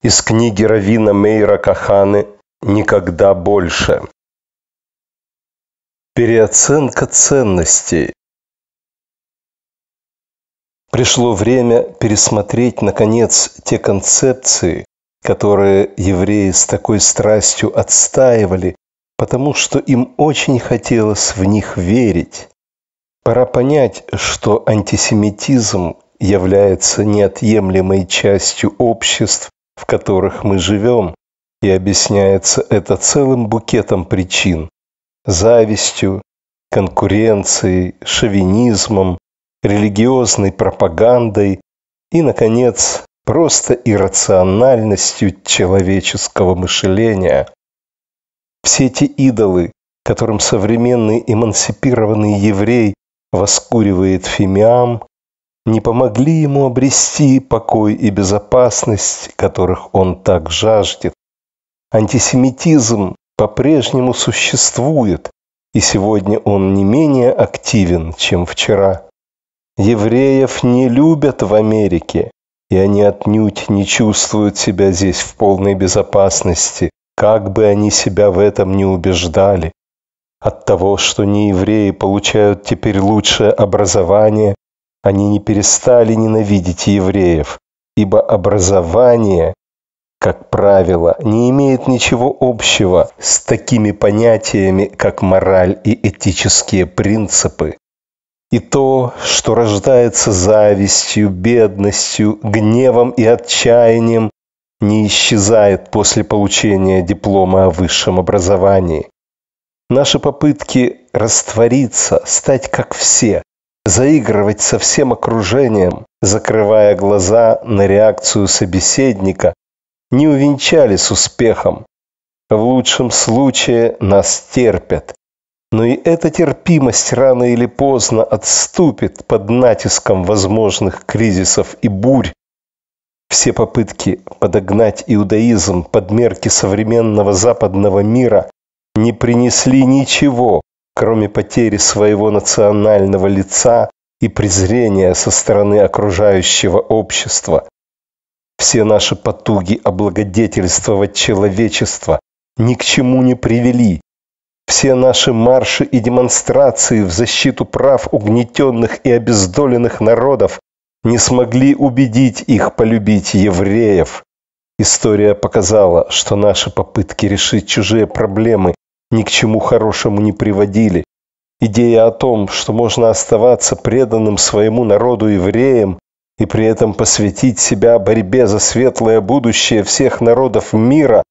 из книги Равина Мейра Каханы «Никогда больше». Переоценка ценностей. Пришло время пересмотреть, наконец, те концепции, которые евреи с такой страстью отстаивали, потому что им очень хотелось в них верить. Пора понять, что антисемитизм является неотъемлемой частью обществ, в которых мы живем, и объясняется это целым букетом причин – завистью, конкуренцией, шовинизмом, религиозной пропагандой и, наконец, просто иррациональностью человеческого мышления. Все эти идолы, которым современный эмансипированный еврей воскуривает фимиам, не помогли ему обрести покой и безопасность, которых он так жаждет. Антисемитизм по-прежнему существует, и сегодня он не менее активен, чем вчера. Евреев не любят в Америке, и они отнюдь не чувствуют себя здесь в полной безопасности, как бы они себя в этом не убеждали. От того, что неевреи получают теперь лучшее образование, они не перестали ненавидеть евреев, ибо образование, как правило, не имеет ничего общего с такими понятиями, как мораль и этические принципы. И то, что рождается завистью, бедностью, гневом и отчаянием, не исчезает после получения диплома о высшем образовании. Наши попытки раствориться, стать как все, заигрывать со всем окружением, закрывая глаза на реакцию собеседника, не увенчались успехом. В лучшем случае нас терпят. Но и эта терпимость рано или поздно отступит под натиском возможных кризисов и бурь. Все попытки подогнать иудаизм под мерки современного западного мира не принесли ничего, кроме потери своего национального лица и презрения со стороны окружающего общества. Все наши потуги облагодетельствовать человечество ни к чему не привели. Все наши марши и демонстрации в защиту прав угнетенных и обездоленных народов не смогли убедить их полюбить евреев. История показала, что наши попытки решить чужие проблемы ни к чему хорошему не приводили. Идея о том, что можно оставаться преданным своему народу евреям и при этом посвятить себя борьбе за светлое будущее всех народов мира,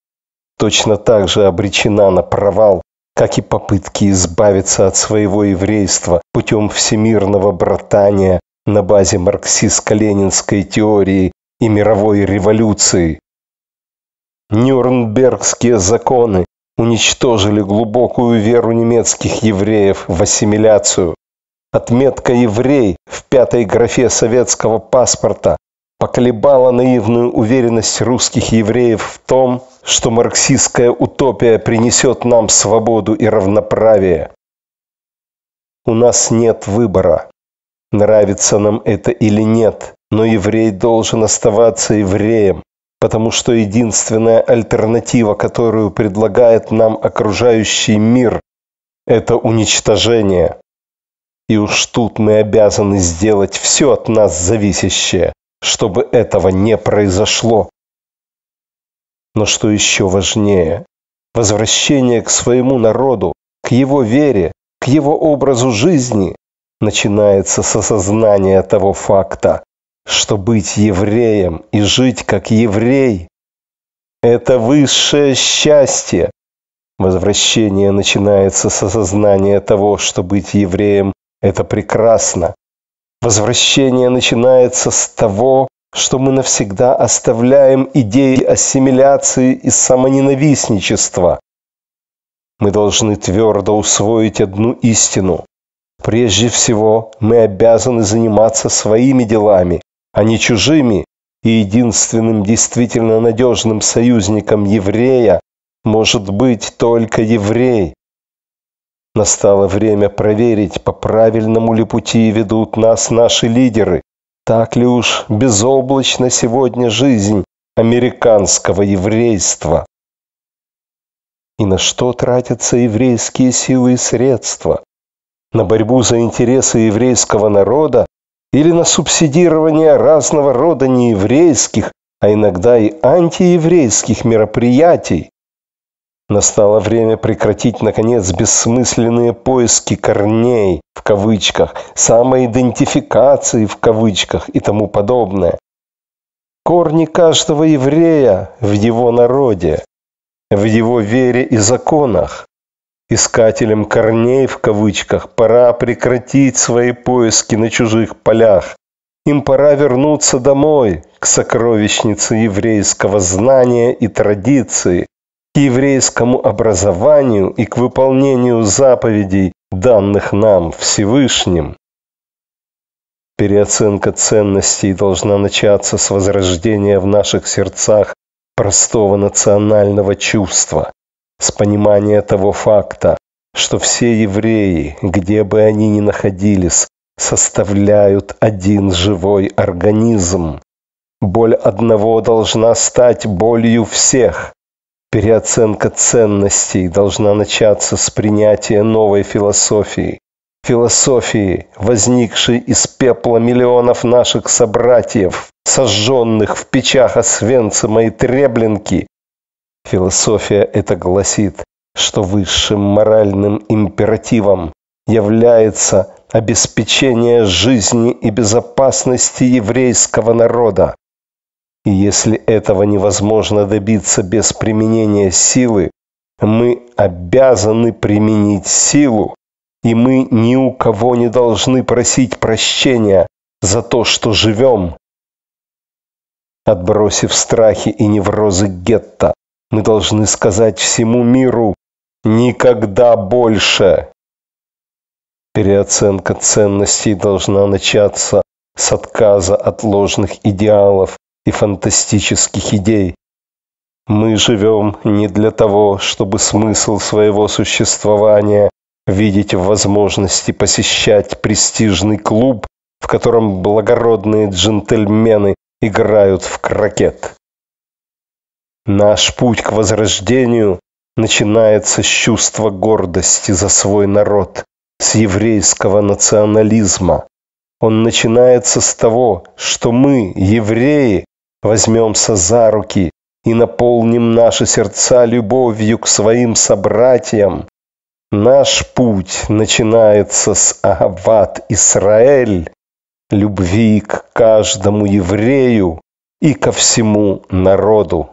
точно так же обречена на провал, как и попытки избавиться от своего еврейства путем всемирного братания на базе марксистско-ленинской теории и мировой революции. Нюрнбергские законы уничтожили глубокую веру немецких евреев в ассимиляцию. Отметка «еврей» в пятой графе советского паспорта поколебала наивную уверенность русских евреев в том, что марксистская утопия принесет нам свободу и равноправие. У нас нет выбора, нравится нам это или нет, но еврей должен оставаться евреем потому что единственная альтернатива, которую предлагает нам окружающий мир, это уничтожение. И уж тут мы обязаны сделать все от нас зависящее, чтобы этого не произошло. Но что еще важнее, возвращение к своему народу, к его вере, к его образу жизни начинается с осознания того факта, что быть евреем и жить как еврей – это высшее счастье. Возвращение начинается с осознания того, что быть евреем – это прекрасно. Возвращение начинается с того, что мы навсегда оставляем идеи ассимиляции и самоненавистничества. Мы должны твердо усвоить одну истину. Прежде всего, мы обязаны заниматься своими делами, а не чужими, и единственным действительно надежным союзником еврея может быть только еврей. Настало время проверить, по правильному ли пути ведут нас наши лидеры, так ли уж безоблачна сегодня жизнь американского еврейства. И на что тратятся еврейские силы и средства? На борьбу за интересы еврейского народа или на субсидирование разного рода нееврейских, а иногда и антиеврейских мероприятий. Настало время прекратить, наконец, бессмысленные поиски корней, в кавычках, самоидентификации, в кавычках и тому подобное. Корни каждого еврея в его народе, в его вере и законах, искателям корней в кавычках, пора прекратить свои поиски на чужих полях. Им пора вернуться домой, к сокровищнице еврейского знания и традиции, к еврейскому образованию и к выполнению заповедей, данных нам Всевышним. Переоценка ценностей должна начаться с возрождения в наших сердцах простого национального чувства, с понимания того факта, что все евреи, где бы они ни находились, составляют один живой организм. Боль одного должна стать болью всех. Переоценка ценностей должна начаться с принятия новой философии. Философии, возникшей из пепла миллионов наших собратьев, сожженных в печах Освенцима и Треблинки, Философия это гласит, что высшим моральным императивом является обеспечение жизни и безопасности еврейского народа. И если этого невозможно добиться без применения силы, мы обязаны применить силу, и мы ни у кого не должны просить прощения за то, что живем. Отбросив страхи и неврозы гетто, мы должны сказать всему миру «никогда больше». Переоценка ценностей должна начаться с отказа от ложных идеалов и фантастических идей. Мы живем не для того, чтобы смысл своего существования видеть в возможности посещать престижный клуб, в котором благородные джентльмены играют в крокет. Наш путь к возрождению начинается с чувства гордости за свой народ, с еврейского национализма. Он начинается с того, что мы, евреи, возьмемся за руки и наполним наши сердца любовью к своим собратьям. Наш путь начинается с Агават Исраэль, любви к каждому еврею и ко всему народу.